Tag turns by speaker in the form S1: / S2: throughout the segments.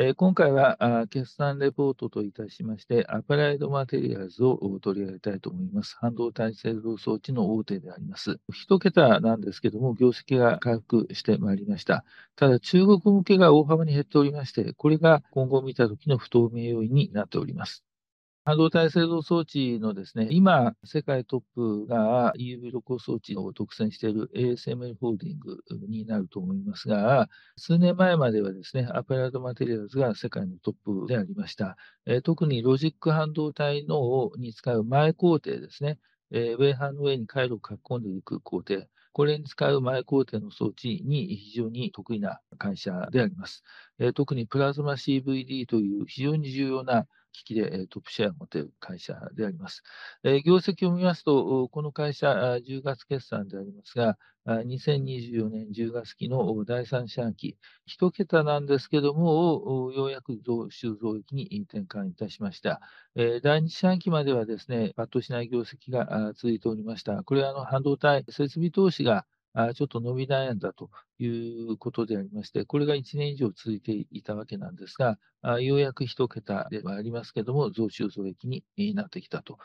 S1: え今回は決算レポートといたしまして、アプライドマテリアルズを取り上げたいと思います。半導体製造装置の大手であります。1桁なんですけども、業績が回復してまいりました。ただ、中国向けが大幅に減っておりまして、これが今後見た時の不透明要因になっております。半導体製造装置のですね、今、世界トップが EUV 露光装置を独占している ASML ホールディングになると思いますが、数年前まではですね、アパレルドマテリアルズが世界のトップでありました。え特にロジック半導体のに使う前工程ですね、えウェイハンの上に回路を書き込んでいく工程、これに使う前工程の装置に非常に得意な会社であります。え特にプラズマ CVD という非常に重要な機器でトップシェアを持ってる会社であります。業績を見ますと、この会社、10月決算でありますが、2024年10月期の第3四半期、一桁なんですけども、ようやく増収増益に転換いたしました。第2四半期まではですね、パッとしない業績が続いておりました。これはあの半導体設備投資がちょっと伸び悩んだということでありまして、これが1年以上続いていたわけなんですが、ようやく1桁ではありますけども、増収増益になってきたと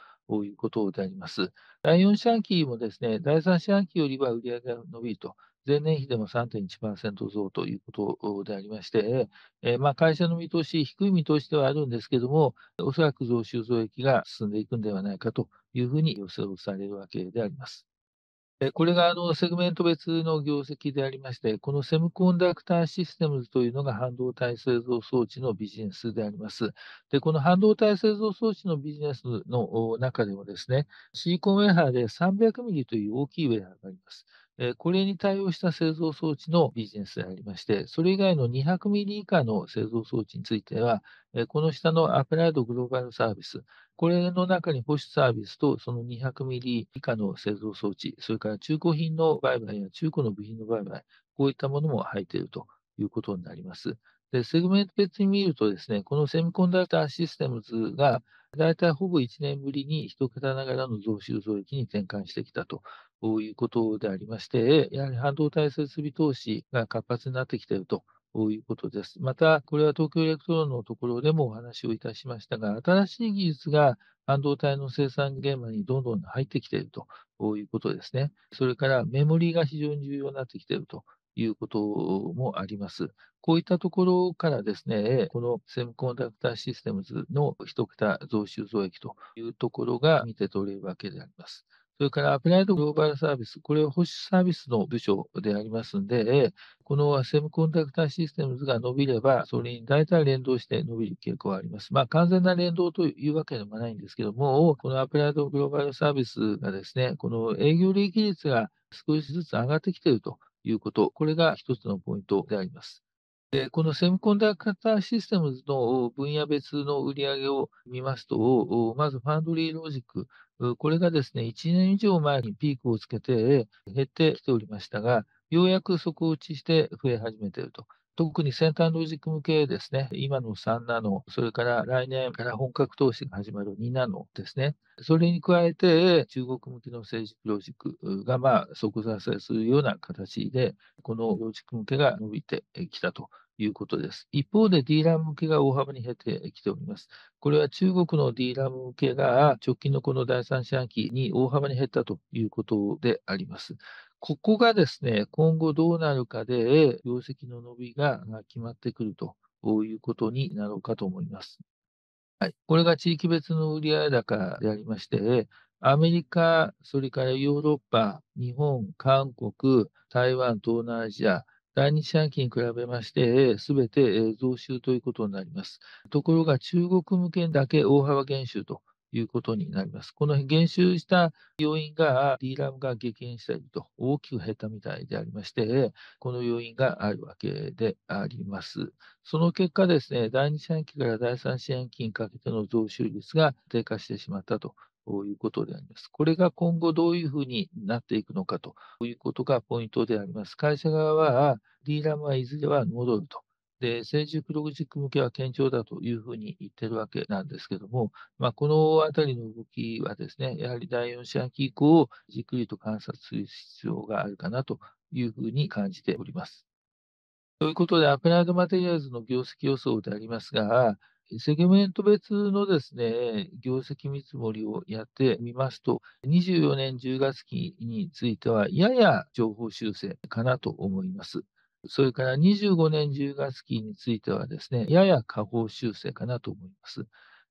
S1: いうことであります。第4四半期もですね、第3四半期よりは売上が伸びると。前年比でも3.1%増ということでありまして、えー、まあ会社の見通し、低い見通しではあるんですけども、おそらく増収増益が進んでいくんではないかというふうに予想されるわけであります。これがあのセグメント別の業績でありまして、このセムコンダクターシステムズというのが半導体製造装置のビジネスであります。で、この半導体製造装置のビジネスの中でもですね、シリコンウェハーで300ミリという大きいウェハーがあります。これに対応した製造装置のビジネスでありまして、それ以外の200ミリ以下の製造装置については、この下のアプライドグローバルサービス、これの中に保守サービスとその200ミリ以下の製造装置、それから中古品の売買や中古の部品の売買、こういったものも入っているということになります。で、セグメント別に見るとですね、このセミコンダクターシステムズが、だいたいほぼ1年ぶりに1桁ながらの増収増益に転換してきたということでありまして、やはり半導体設備投資が活発になってきているということです。また、これは東京エレクトロンのところでもお話をいたしましたが、新しい技術が半導体の生産現場にどんどん入ってきているということですね。それからメモリーが非常に重要になってきているということもあります。こういったところからですね、このセムコンダクターシステムズの1桁増収増益というところが見て取れるわけであります。それからアプライドグローバルサービス、これは保守サービスの部署でありますんで、このセムコンダクターシステムズが伸びれば、それに大体連動して伸びる傾向はあります。まあ、完全な連動というわけでもないんですけども、このアプライドグローバルサービスがですね、この営業利益率が少しずつ上がってきているということ、これが一つのポイントであります。でこのセミコンダクターシステムズの分野別の売り上げを見ますと、まずファンドリーロジック、これがですね、1年以上前にピークをつけて減ってきておりましたが、ようやく底打ちして増え始めていると特に先端ロジック向けですね、今の3ナノ、それから来年から本格投資が始まる2ナノですね、それに加えて中国向けの政治ロジックがまあ即座性するような形で、このロジック向けが伸びてきたということです。一方で d ラ a 向けが大幅に減ってきております。これは中国の d ラ a 向けが直近のこの第三四半期に大幅に減ったということであります。ここがですね、今後どうなるかで、業績の伸びが決まってくるということになろうかと思います。はい、これが地域別の売上高でありまして、アメリカ、それからヨーロッパ、日本、韓国、台湾、東南アジア、第2四半期に比べまして、すべて増収ということになります。ところが中国向けだけ大幅減収ということになります。この減収した要因が、DRAM が激減したりと大きく減ったみたいでありまして、この要因があるわけであります。その結果ですね、第2四半期から第3四半期にかけての増収率が低下してしまったということであります。これが今後どういうふうになっていくのかということがポイントであります。会社側は、DRAM はいずれは戻るとで、成熟ロジック向けは堅調だというふうに言ってるわけなんですけども、まあ、このあたりの動きはですね、やはり第4四半期以降をじっくりと観察する必要があるかなというふうに感じております。ということで、アプライドマテリアルズの業績予想でありますが、セグメント別のですね、業績見積もりをやってみますと、24年10月期については、やや情報修正かなと思います。それから25年10月期についてはですね、やや下方修正かなと思います。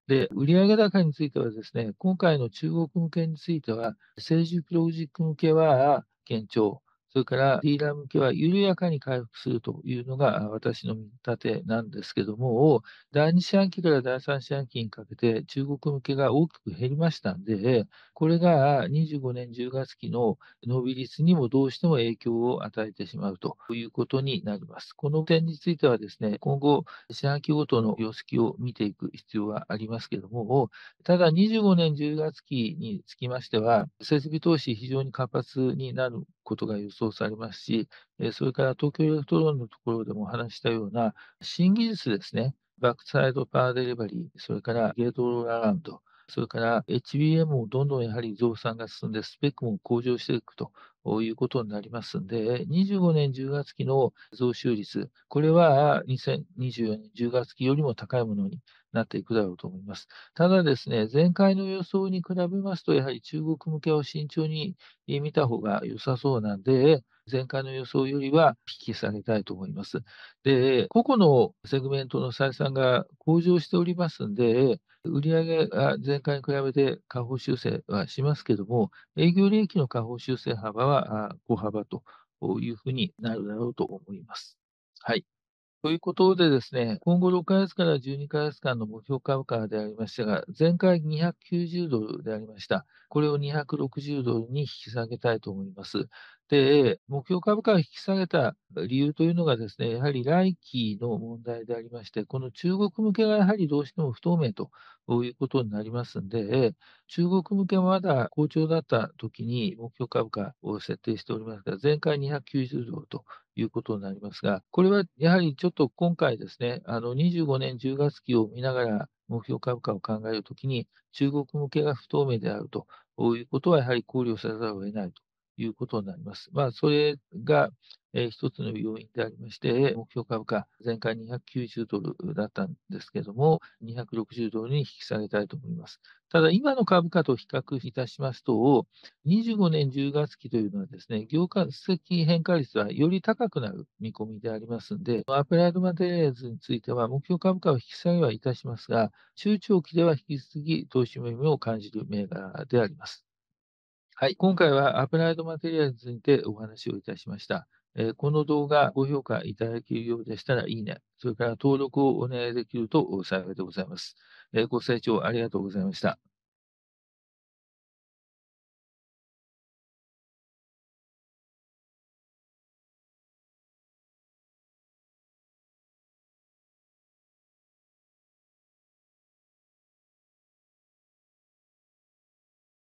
S1: で、売上高についてはですね、今回の中国向けについては、成熟プロジェクト向けは堅調、それから D ラー向けは緩やかに回復するというのが私の見立てなんですけども、第2四半期から第3四半期にかけて中国向けが大きく減りましたんで、これが25年10月期の伸び率にもどうしても影響を与えてしまうということになります。この点についてはですね、今後、四半期ごとの様式を見ていく必要はありますけども、ただ25年10月期につきましては、設備投資非常に活発になることが予想されますし、それから東京エレクトロンのところでもお話したような新技術ですね、バックサイドパワーデリバリー、それからゲートローラーランド、それから HBM をどんどんやはり増産が進んで、スペックも向上していくということになりますので、25年10月期の増収率、これは2024年10月期よりも高いものになっていくだろうと思います。ただですね、前回の予想に比べますと、やはり中国向けを慎重に見た方が良さそうなんで、前回の予想よりは引き下げたいと思います。で、個々のセグメントの採算が向上しておりますんで、売上は前回に比べて下方修正はしますけども、営業利益の下方修正幅は小幅というふうになるだろうと思います。はい。ということでですね、今後6ヶ月から12ヶ月間の目標株価でありましたが、前回290ドルでありました。これを260ドルに引き下げたいと思います。、目標株価を引き下げた理由というのがですね、やはり来期の問題でありまして、この中国向けがやはりどうしても不透明ということになりますんで、中国向けはまだ好調だった時に目標株価を設定しておりますが、前回290ドルということになりますが、これはやはりちょっと今回ですね、あの25年10月期を見ながら、目標株価を考えるときに、中国向けが不透明であるということは、やはり考慮せざるを得ないということになります。まあ、それが、えー、一つの要因でありまして、目標株価、前回290ドルだったんですけども、260ドルに引き下げたいと思います。ただ、今の株価と比較いたしますと、25年10月期というのはですね、業界的変化率はより高くなる見込みでありますので、アプライドマテリアルズについては、目標株価を引き下げはいたしますが、中長期では引き続き投資目を感じる銘柄であります。はい、今回はアプライドマテリアルついてお話をいたしました。えこの動画、ご評価いただけるようでしたらいいね、それから登録をお願いできると幸いでございます。えご清聴ありがとうございました。